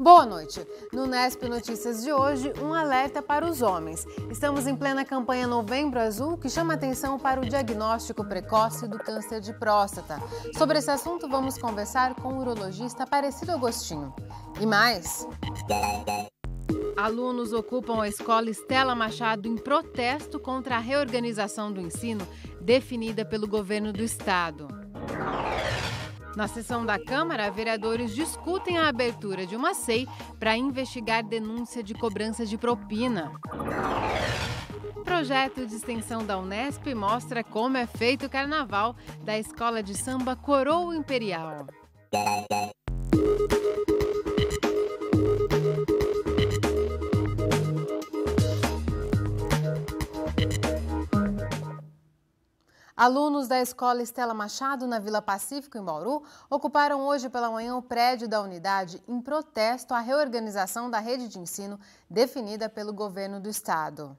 Boa noite. No Nesp Notícias de hoje, um alerta para os homens. Estamos em plena campanha Novembro Azul, que chama atenção para o diagnóstico precoce do câncer de próstata. Sobre esse assunto, vamos conversar com o urologista Aparecido Agostinho. E mais. Alunos ocupam a escola Estela Machado em protesto contra a reorganização do ensino definida pelo governo do estado. Na sessão da Câmara, vereadores discutem a abertura de uma SEI para investigar denúncia de cobrança de propina. O projeto de extensão da Unesp mostra como é feito o carnaval da Escola de Samba Coroa Imperial. Alunos da Escola Estela Machado, na Vila Pacífico, em Bauru, ocuparam hoje pela manhã o prédio da unidade em protesto à reorganização da rede de ensino definida pelo governo do estado.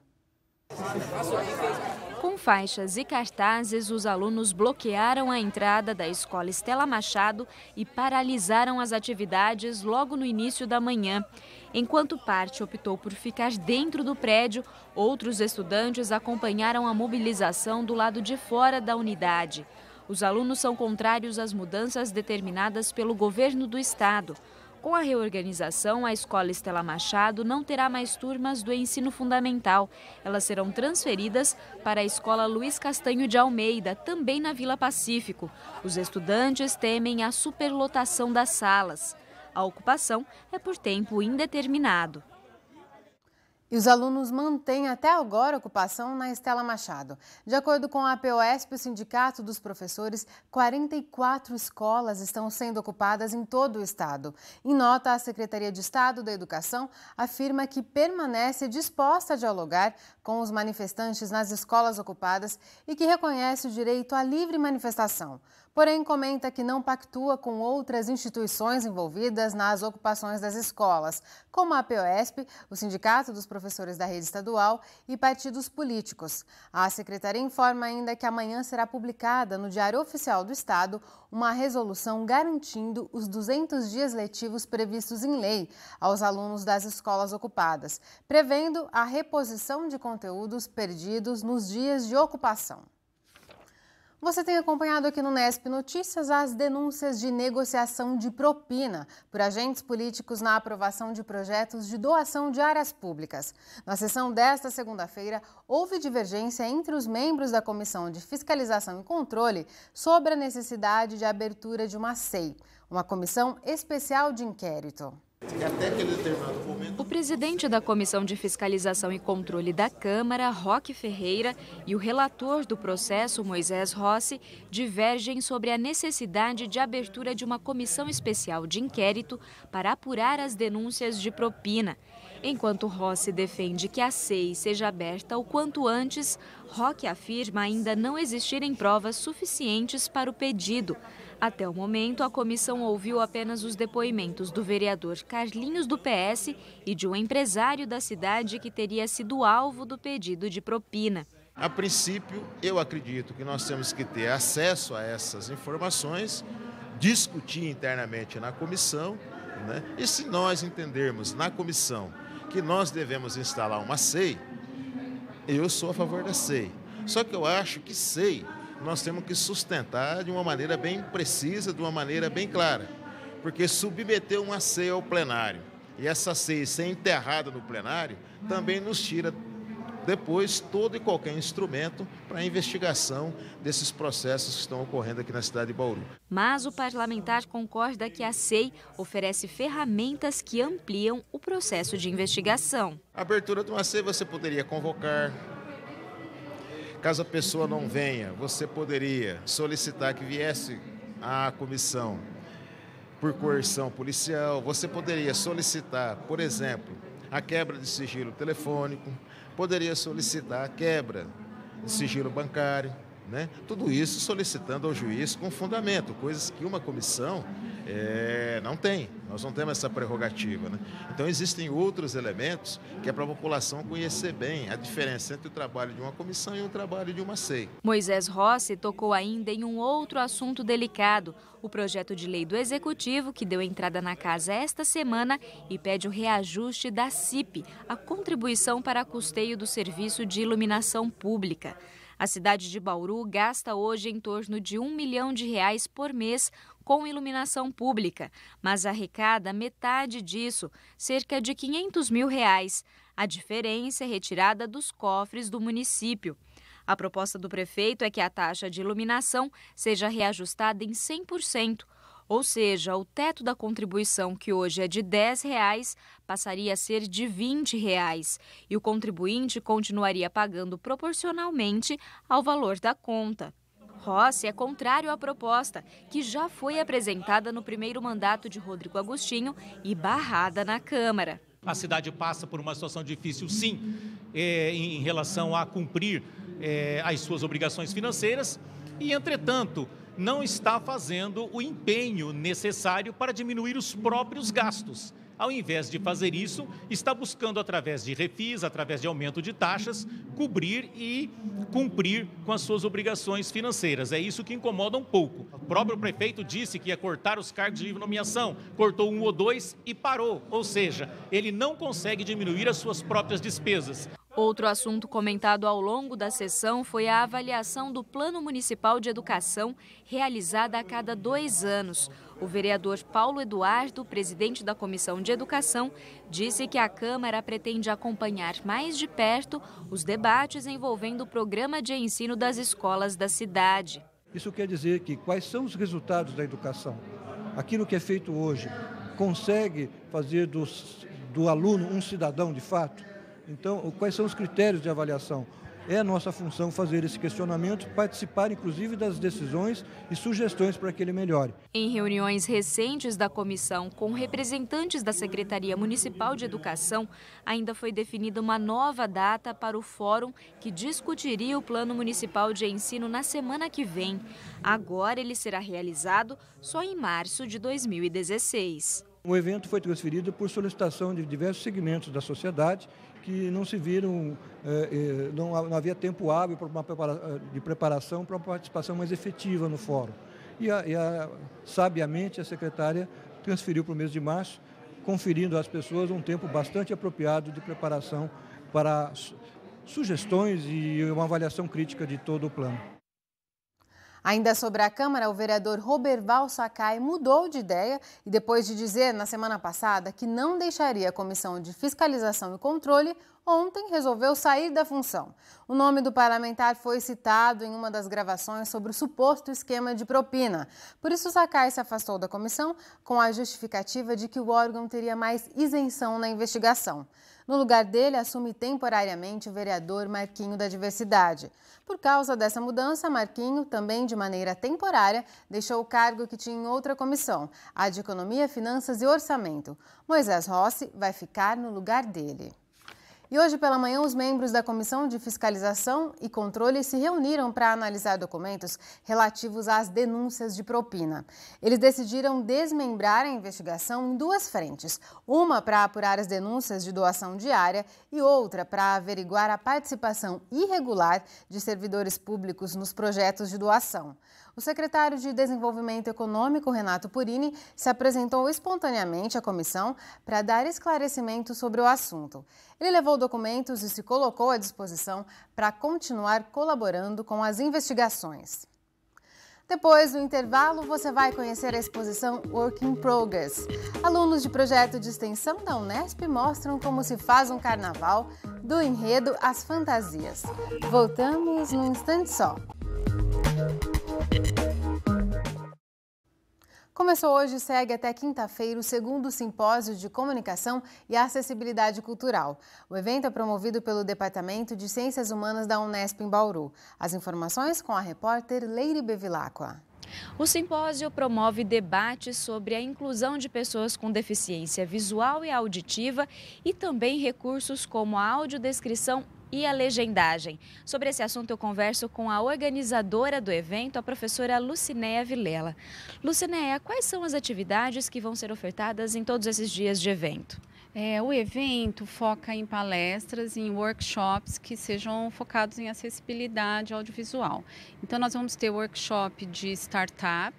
Com faixas e cartazes, os alunos bloquearam a entrada da escola Estela Machado e paralisaram as atividades logo no início da manhã. Enquanto parte optou por ficar dentro do prédio, outros estudantes acompanharam a mobilização do lado de fora da unidade. Os alunos são contrários às mudanças determinadas pelo governo do estado. Com a reorganização, a Escola Estela Machado não terá mais turmas do ensino fundamental. Elas serão transferidas para a Escola Luiz Castanho de Almeida, também na Vila Pacífico. Os estudantes temem a superlotação das salas. A ocupação é por tempo indeterminado. E os alunos mantêm até agora a ocupação na Estela Machado. De acordo com a POSP, o Sindicato dos Professores, 44 escolas estão sendo ocupadas em todo o estado. Em nota, a Secretaria de Estado da Educação afirma que permanece disposta a dialogar com os manifestantes nas escolas ocupadas e que reconhece o direito à livre manifestação porém comenta que não pactua com outras instituições envolvidas nas ocupações das escolas, como a POSP, o Sindicato dos Professores da Rede Estadual e partidos políticos. A secretaria informa ainda que amanhã será publicada no Diário Oficial do Estado uma resolução garantindo os 200 dias letivos previstos em lei aos alunos das escolas ocupadas, prevendo a reposição de conteúdos perdidos nos dias de ocupação. Você tem acompanhado aqui no Nesp Notícias as denúncias de negociação de propina por agentes políticos na aprovação de projetos de doação de áreas públicas. Na sessão desta segunda-feira, houve divergência entre os membros da Comissão de Fiscalização e Controle sobre a necessidade de abertura de uma SEI, uma comissão especial de inquérito. O presidente da Comissão de Fiscalização e Controle da Câmara, Roque Ferreira, e o relator do processo, Moisés Rossi, divergem sobre a necessidade de abertura de uma comissão especial de inquérito para apurar as denúncias de propina. Enquanto Rossi defende que a CEI seja aberta o quanto antes, Roque afirma ainda não existirem provas suficientes para o pedido. Até o momento, a comissão ouviu apenas os depoimentos do vereador Carlinhos do PS e de um empresário da cidade que teria sido alvo do pedido de propina. A princípio, eu acredito que nós temos que ter acesso a essas informações, discutir internamente na comissão, né? e se nós entendermos na comissão que nós devemos instalar uma SEI, eu sou a favor da SEI. Só que eu acho que SEI nós temos que sustentar de uma maneira bem precisa, de uma maneira bem clara. Porque submeter uma SEI ao plenário e essa SEI ser enterrada no plenário também nos tira depois todo e qualquer instrumento para a investigação desses processos que estão ocorrendo aqui na cidade de Bauru. Mas o parlamentar concorda que a SEI oferece ferramentas que ampliam o processo de investigação. A abertura de uma SEI você poderia convocar. Caso a pessoa não venha, você poderia solicitar que viesse à comissão por coerção policial. Você poderia solicitar, por exemplo, a quebra de sigilo telefônico, poderia solicitar a quebra de sigilo bancário, né? Tudo isso solicitando ao juiz com fundamento, coisas que uma comissão é, não tem, nós não temos essa prerrogativa. Né? Então, existem outros elementos que é para a população conhecer bem a diferença entre o trabalho de uma comissão e o trabalho de uma SEI. Moisés Rossi tocou ainda em um outro assunto delicado: o projeto de lei do Executivo, que deu entrada na casa esta semana e pede o reajuste da CIP, a contribuição para custeio do serviço de iluminação pública. A cidade de Bauru gasta hoje em torno de um milhão de reais por mês com iluminação pública, mas arrecada metade disso, cerca de 500 mil reais. A diferença é retirada dos cofres do município. A proposta do prefeito é que a taxa de iluminação seja reajustada em 100%, ou seja, o teto da contribuição, que hoje é de R$ 10,00, passaria a ser de R$ 20,00 e o contribuinte continuaria pagando proporcionalmente ao valor da conta. Rossi é contrário à proposta, que já foi apresentada no primeiro mandato de Rodrigo Agostinho e barrada na Câmara. A cidade passa por uma situação difícil, sim, é, em relação a cumprir é, as suas obrigações financeiras e, entretanto, não está fazendo o empenho necessário para diminuir os próprios gastos ao invés de fazer isso, está buscando, através de refis, através de aumento de taxas, cobrir e cumprir com as suas obrigações financeiras. É isso que incomoda um pouco. O próprio prefeito disse que ia cortar os cargos de livre nomeação, cortou um ou dois e parou. Ou seja, ele não consegue diminuir as suas próprias despesas. Outro assunto comentado ao longo da sessão foi a avaliação do Plano Municipal de Educação, realizada a cada dois anos. O vereador Paulo Eduardo, presidente da Comissão de Educação, disse que a Câmara pretende acompanhar mais de perto os debates envolvendo o programa de ensino das escolas da cidade. Isso quer dizer que quais são os resultados da educação? Aquilo que é feito hoje consegue fazer do, do aluno um cidadão de fato? Então, quais são os critérios de avaliação? É nossa função fazer esse questionamento, participar inclusive das decisões e sugestões para que ele melhore. Em reuniões recentes da comissão com representantes da Secretaria Municipal de Educação, ainda foi definida uma nova data para o fórum que discutiria o Plano Municipal de Ensino na semana que vem. Agora ele será realizado só em março de 2016. O evento foi transferido por solicitação de diversos segmentos da sociedade que não se viram, é, é, não havia tempo hábil é, de preparação para uma participação mais efetiva no fórum. E, a, e a, sabiamente a secretária transferiu para o mês de março, conferindo às pessoas um tempo bastante apropriado de preparação para sugestões e uma avaliação crítica de todo o plano. Ainda sobre a Câmara, o vereador Roberval Sakai mudou de ideia e depois de dizer na semana passada que não deixaria a Comissão de Fiscalização e Controle, ontem resolveu sair da função. O nome do parlamentar foi citado em uma das gravações sobre o suposto esquema de propina. Por isso, Sakai se afastou da comissão com a justificativa de que o órgão teria mais isenção na investigação. No lugar dele, assume temporariamente o vereador Marquinho da Diversidade. Por causa dessa mudança, Marquinho, também de maneira temporária, deixou o cargo que tinha em outra comissão, a de Economia, Finanças e Orçamento. Moisés Rossi vai ficar no lugar dele. E hoje pela manhã, os membros da Comissão de Fiscalização e Controle se reuniram para analisar documentos relativos às denúncias de propina. Eles decidiram desmembrar a investigação em duas frentes: uma para apurar as denúncias de doação diária e outra para averiguar a participação irregular de servidores públicos nos projetos de doação. O secretário de Desenvolvimento Econômico, Renato Purini, se apresentou espontaneamente à comissão para dar esclarecimentos sobre o assunto. Ele levou documentos e se colocou à disposição para continuar colaborando com as investigações. Depois do intervalo, você vai conhecer a exposição Work in Progress. Alunos de projeto de extensão da Unesp mostram como se faz um carnaval, do enredo às fantasias. Voltamos num instante só. Começou hoje e segue até quinta-feira o segundo simpósio de comunicação e acessibilidade cultural. O evento é promovido pelo Departamento de Ciências Humanas da Unesp em Bauru. As informações com a repórter Leire Bevilacqua. O simpósio promove debates sobre a inclusão de pessoas com deficiência visual e auditiva e também recursos como a audiodescrição e a legendagem. Sobre esse assunto, eu converso com a organizadora do evento, a professora Lucinéia Vilela. Lucinéia, quais são as atividades que vão ser ofertadas em todos esses dias de evento? É, o evento foca em palestras, em workshops que sejam focados em acessibilidade audiovisual. Então, nós vamos ter workshop de startup,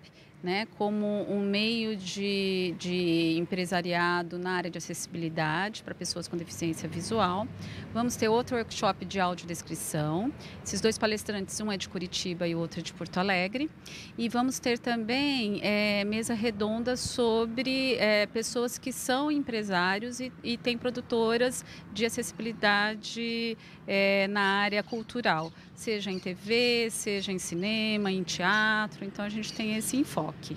né, como um meio de, de empresariado na área de acessibilidade para pessoas com deficiência visual. Vamos ter outro workshop de audiodescrição. Esses dois palestrantes, um é de Curitiba e o outro é de Porto Alegre. E vamos ter também é, mesa redonda sobre é, pessoas que são empresários e, e têm produtoras de acessibilidade é, na área cultural seja em TV, seja em cinema, em teatro. Então a gente tem esse enfoque.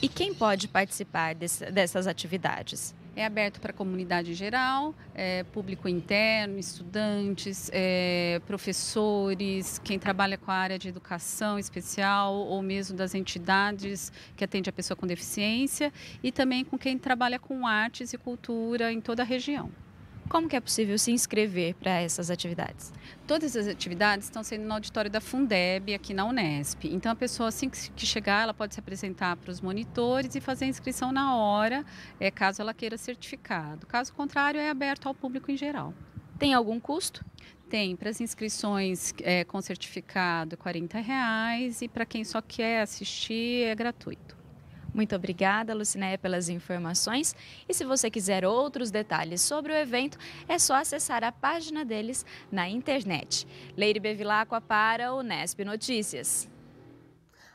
E quem pode participar desse, dessas atividades? É aberto para a comunidade em geral, é, público interno, estudantes, é, professores, quem trabalha com a área de educação especial ou mesmo das entidades que atendem a pessoa com deficiência e também com quem trabalha com artes e cultura em toda a região. Como que é possível se inscrever para essas atividades? Todas as atividades estão sendo no auditório da Fundeb, aqui na Unesp. Então, a pessoa, assim que chegar, ela pode se apresentar para os monitores e fazer a inscrição na hora, é, caso ela queira certificado. Caso contrário, é aberto ao público em geral. Tem algum custo? Tem, para as inscrições é, com certificado R$ reais e para quem só quer assistir é gratuito. Muito obrigada, Lucinéia, pelas informações. E se você quiser outros detalhes sobre o evento, é só acessar a página deles na internet. Leire Bevilacqua para o Nesp Notícias.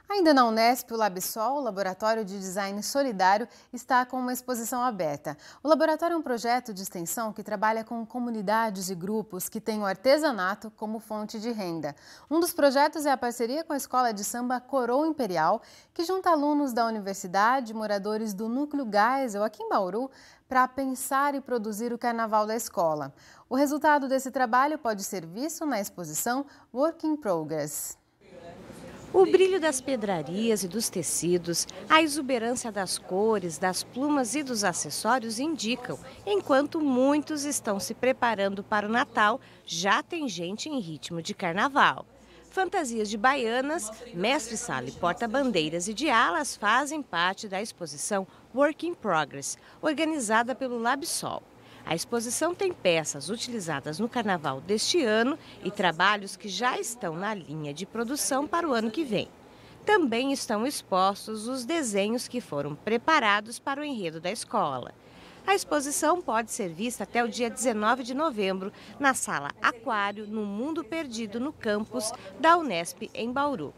Ainda na Unesp, o LabSol, o Laboratório de Design Solidário, está com uma exposição aberta. O laboratório é um projeto de extensão que trabalha com comunidades e grupos que têm o artesanato como fonte de renda. Um dos projetos é a parceria com a Escola de Samba Coroa Imperial, que junta alunos da universidade, moradores do Núcleo Geisel, aqui em Bauru, para pensar e produzir o carnaval da escola. O resultado desse trabalho pode ser visto na exposição Work in Progress. O brilho das pedrarias e dos tecidos, a exuberância das cores, das plumas e dos acessórios indicam, enquanto muitos estão se preparando para o Natal, já tem gente em ritmo de carnaval. Fantasias de baianas, mestre-sala e porta-bandeiras e de alas fazem parte da exposição Work in Progress, organizada pelo LabSol. A exposição tem peças utilizadas no carnaval deste ano e trabalhos que já estão na linha de produção para o ano que vem. Também estão expostos os desenhos que foram preparados para o enredo da escola. A exposição pode ser vista até o dia 19 de novembro na sala Aquário, no Mundo Perdido, no campus da Unesp, em Bauru.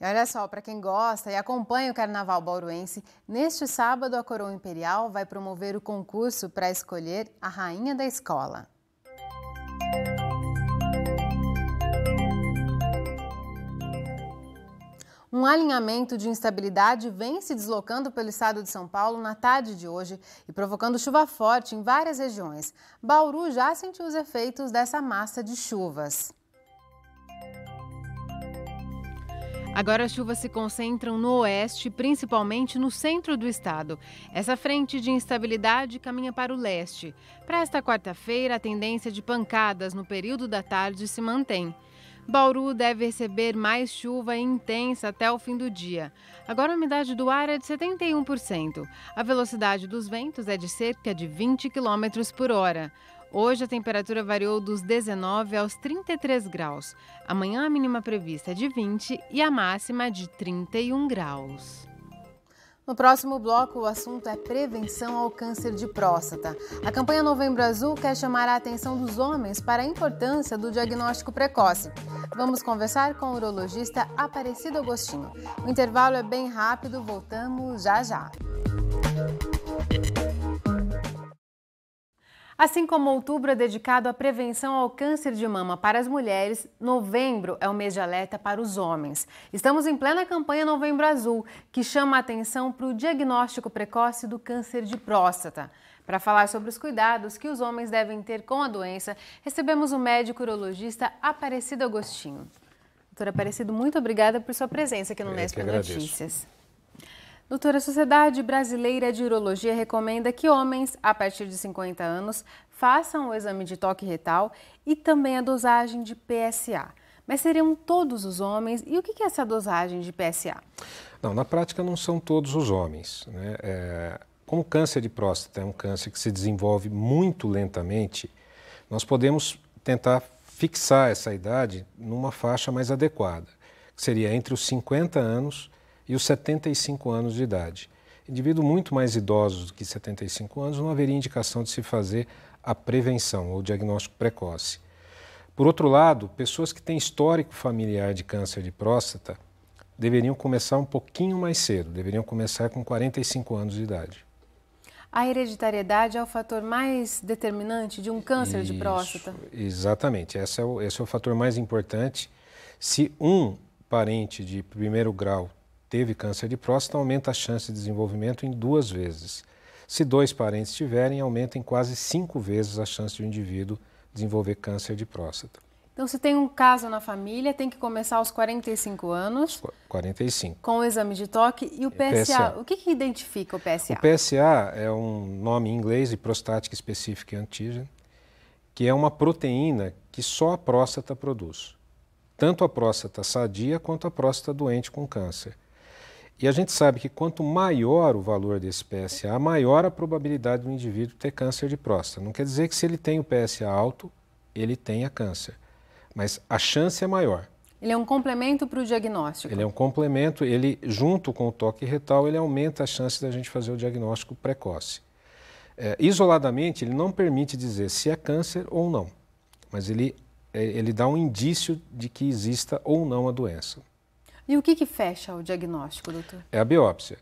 E olha só, para quem gosta e acompanha o Carnaval Bauruense, neste sábado a Coroa Imperial vai promover o concurso para escolher a rainha da escola. Um alinhamento de instabilidade vem se deslocando pelo estado de São Paulo na tarde de hoje e provocando chuva forte em várias regiões. Bauru já sentiu os efeitos dessa massa de chuvas. Agora as chuvas se concentram no oeste, principalmente no centro do estado. Essa frente de instabilidade caminha para o leste. Para esta quarta-feira, a tendência de pancadas no período da tarde se mantém. Bauru deve receber mais chuva intensa até o fim do dia. Agora a umidade do ar é de 71%. A velocidade dos ventos é de cerca de 20 km por hora. Hoje a temperatura variou dos 19 aos 33 graus. Amanhã a mínima prevista é de 20 e a máxima de 31 graus. No próximo bloco, o assunto é prevenção ao câncer de próstata. A campanha Novembro Azul quer chamar a atenção dos homens para a importância do diagnóstico precoce. Vamos conversar com o urologista Aparecido Agostinho. O intervalo é bem rápido, voltamos já já. Assim como outubro é dedicado à prevenção ao câncer de mama para as mulheres, novembro é o mês de alerta para os homens. Estamos em plena campanha Novembro Azul, que chama a atenção para o diagnóstico precoce do câncer de próstata. Para falar sobre os cuidados que os homens devem ter com a doença, recebemos o médico urologista Aparecido Agostinho. Doutora Aparecido, muito obrigada por sua presença aqui no Nesp Notícias. Doutora, a Sociedade Brasileira de Urologia recomenda que homens a partir de 50 anos façam o exame de toque retal e também a dosagem de PSA. Mas seriam todos os homens? E o que é essa dosagem de PSA? Não, na prática não são todos os homens. Né? É, como o câncer de próstata é um câncer que se desenvolve muito lentamente, nós podemos tentar fixar essa idade numa faixa mais adequada, que seria entre os 50 anos e os 75 anos de idade. Indivíduos muito mais idosos do que 75 anos não haveria indicação de se fazer a prevenção ou diagnóstico precoce. Por outro lado, pessoas que têm histórico familiar de câncer de próstata deveriam começar um pouquinho mais cedo, deveriam começar com 45 anos de idade. A hereditariedade é o fator mais determinante de um câncer Isso, de próstata? Exatamente, esse é, o, esse é o fator mais importante. Se um parente de primeiro grau teve câncer de próstata, aumenta a chance de desenvolvimento em duas vezes. Se dois parentes tiverem, aumenta em quase cinco vezes a chance de um indivíduo desenvolver câncer de próstata. Então, se tem um caso na família, tem que começar aos 45 anos. 45. Com o exame de toque. E o é, PSA, PSA. o que, que, identifica o PSA? O PSA é um nome em inglês de Prostatic Specific Antigen, que é uma proteína que só a próstata produz. Tanto a próstata sadia quanto a próstata doente com câncer. E a gente sabe que quanto maior o valor desse PSA, maior a probabilidade do indivíduo ter câncer de próstata. Não quer dizer que se ele tem o PSA alto, ele tenha câncer, mas a chance é maior. Ele é um complemento para o diagnóstico. Ele é um complemento, ele junto com o toque retal, ele aumenta a chance da gente fazer o diagnóstico precoce. É, isoladamente, ele não permite dizer se é câncer ou não, mas ele, é, ele dá um indício de que exista ou não a doença. E o que, que fecha o diagnóstico, doutor? É a biópsia.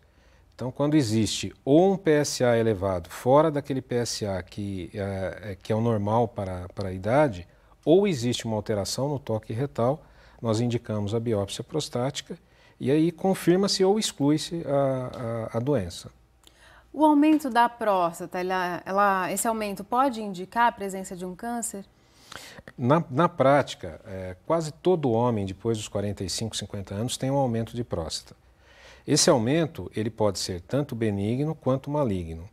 Então, quando existe ou um PSA elevado fora daquele PSA que é, é, que é o normal para, para a idade, ou existe uma alteração no toque retal, nós indicamos a biópsia prostática e aí confirma-se ou exclui-se a, a, a, doença. O aumento da próstata, ela, ela, esse aumento pode indicar a presença de um câncer? Na, na prática, é, quase todo homem depois dos 45, 50 anos tem um aumento de próstata. Esse aumento ele pode ser tanto benigno quanto maligno.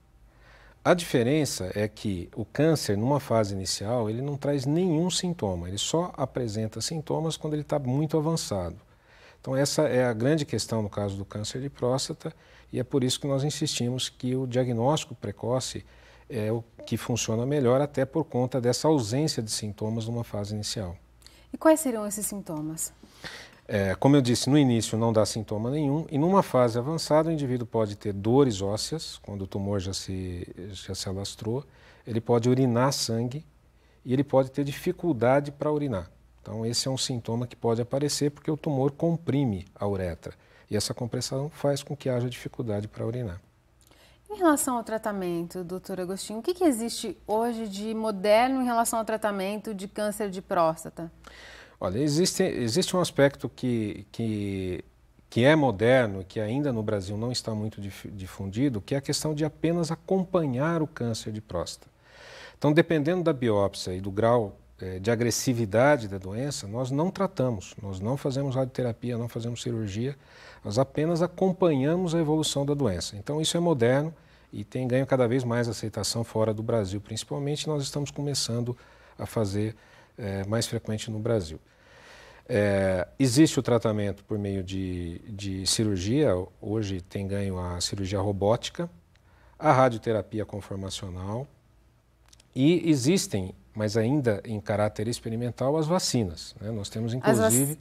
A diferença é que o câncer, numa fase inicial, ele não traz nenhum sintoma, ele só apresenta sintomas quando ele está muito avançado. Então, essa é a grande questão no caso do câncer de próstata, e é por isso que nós insistimos que o diagnóstico precoce é o que funciona melhor, até por conta dessa ausência de sintomas numa fase inicial. E quais serão esses sintomas? É, como eu disse, no início não dá sintoma nenhum, e numa fase avançada o indivíduo pode ter dores ósseas, quando o tumor já se, já se alastrou, ele pode urinar sangue e ele pode ter dificuldade para urinar. Então, esse é um sintoma que pode aparecer porque o tumor comprime a uretra, e essa compressão faz com que haja dificuldade para urinar. Em relação ao tratamento, doutor Agostinho, o que, que existe hoje de moderno em relação ao tratamento de câncer de próstata? Olha, existe, existe um aspecto que, que, que é moderno e que ainda no Brasil não está muito difundido, que é a questão de apenas acompanhar o câncer de próstata. Então, dependendo da biópsia e do grau eh, de agressividade da doença, nós não tratamos, nós não fazemos radioterapia, não fazemos cirurgia, nós apenas acompanhamos a evolução da doença. Então, isso é moderno e tem ganho cada vez mais aceitação fora do Brasil, principalmente. Nós estamos começando a fazer é, mais frequente no Brasil. É, existe o tratamento por meio de, de cirurgia, hoje tem ganho a cirurgia robótica, a radioterapia conformacional e existem, mas ainda em caráter experimental, as vacinas. Né? Nós temos inclusive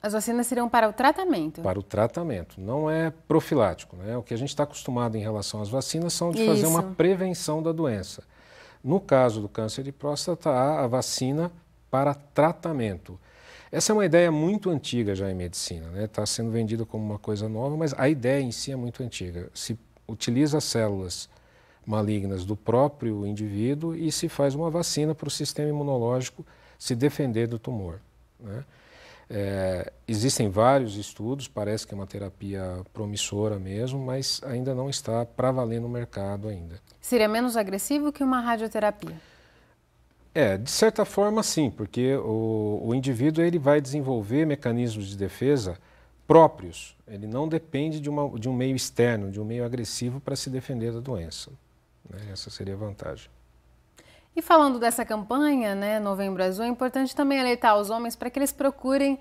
as vacinas seriam para o tratamento? Para o tratamento, não é profilático. Né? O que a gente está acostumado em relação às vacinas são de Isso. fazer uma prevenção da doença. No caso do câncer de próstata, há a vacina para tratamento. Essa é uma ideia muito antiga já em medicina, está né? Tá sendo vendida como uma coisa nova, mas a ideia em si é muito antiga. Se utiliza células malignas do próprio indivíduo e se faz uma vacina para o sistema imunológico se defender do tumor. Né? É, existem vários estudos, parece que é uma terapia promissora mesmo, mas ainda não está para valer no mercado ainda. Seria menos agressivo que uma radioterapia? É, de certa forma sim, porque o, o indivíduo ele vai desenvolver mecanismos de defesa próprios. Ele não depende de, uma, de um meio externo, de um meio agressivo para se defender da doença. Né? Essa seria a vantagem. E falando dessa campanha, né, Novembro Azul, é importante também alertar os homens para que eles procurem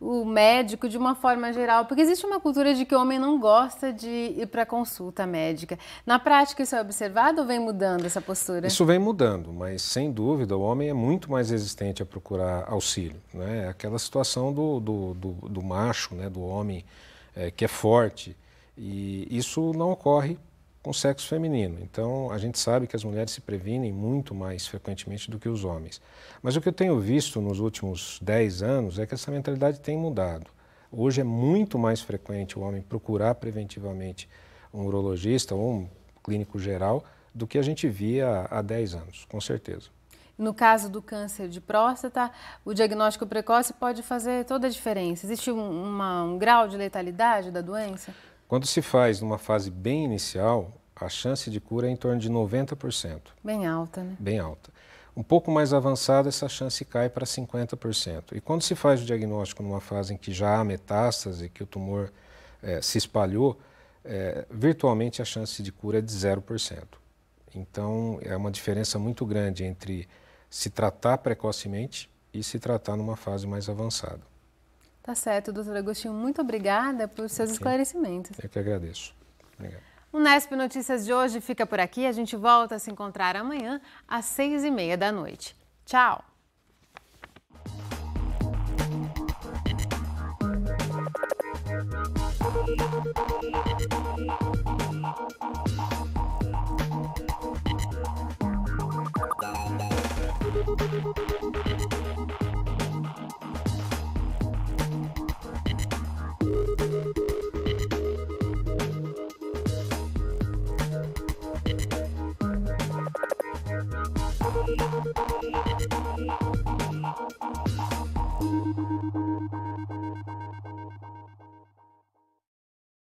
o médico de uma forma geral, porque existe uma cultura de que o homem não gosta de ir para consulta médica. Na prática, isso é observado ou vem mudando essa postura? Isso vem mudando, mas sem dúvida o homem é muito mais resistente a procurar auxílio. Né? É aquela situação do, do, do, do macho, né? do homem é, que é forte. E isso não ocorre com sexo feminino. Então, a gente sabe que as mulheres se previnem muito mais frequentemente do que os homens. Mas o que eu tenho visto nos últimos 10 anos é que essa mentalidade tem mudado. Hoje é muito mais frequente o homem procurar preventivamente um urologista ou um clínico geral do que a gente via há 10 anos, com certeza. No caso do câncer de próstata, o diagnóstico precoce pode fazer toda a diferença. Existe um, uma, um grau de letalidade da doença? Quando se faz numa fase bem inicial, a chance de cura é em torno de 90%. Bem alta, né? Bem alta. Um pouco mais avançada, essa chance cai para 50%. E quando se faz o diagnóstico numa fase em que já há metástase, que o tumor é, se espalhou, é, virtualmente a chance de cura é de 0%. Então, é uma diferença muito grande entre se tratar precocemente e se tratar numa fase mais avançada. Tá certo, doutor Agostinho, muito obrigada por seus Sim. esclarecimentos. Eu que agradeço. Obrigado. O Nesp Notícias de hoje fica por aqui. A gente volta a se encontrar amanhã às seis e meia da noite. Tchau! Thank you.